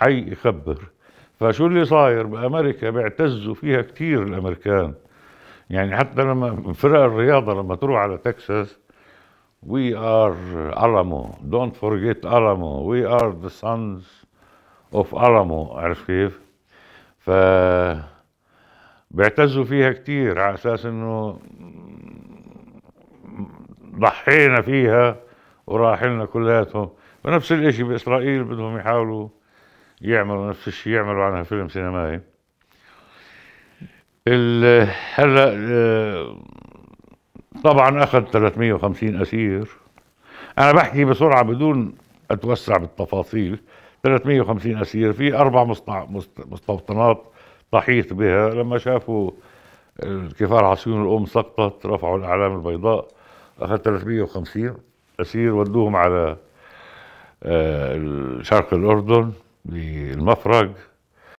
حي يخبر فشو اللي صاير بامريكا بيعتزوا فيها كثير الامريكان يعني حتى لما فرق الرياضه لما تروح على تكساس وي ار الامو دونت فورجيت الامو وي ار ذا سانز اوف الامو عرفت كيف؟ ف بيعتزوا فيها كثير على اساس انه ضحينا فيها وراح لنا كلياتهم ونفس الشيء باسرائيل بدهم يحاولوا يعملوا نفس الشيء يعملوا عنها فيلم سينمائي هلا آه، طبعا اخذ 350 اسير انا بحكي بسرعه بدون اتوسع بالتفاصيل 350 اسير في اربع مستوطنات ضحيت بها لما شافوا الكفار عصيون الام سقطت رفعوا الاعلام البيضاء اخذ 350 اسير ودوهم على آه، شرق الاردن للمفرج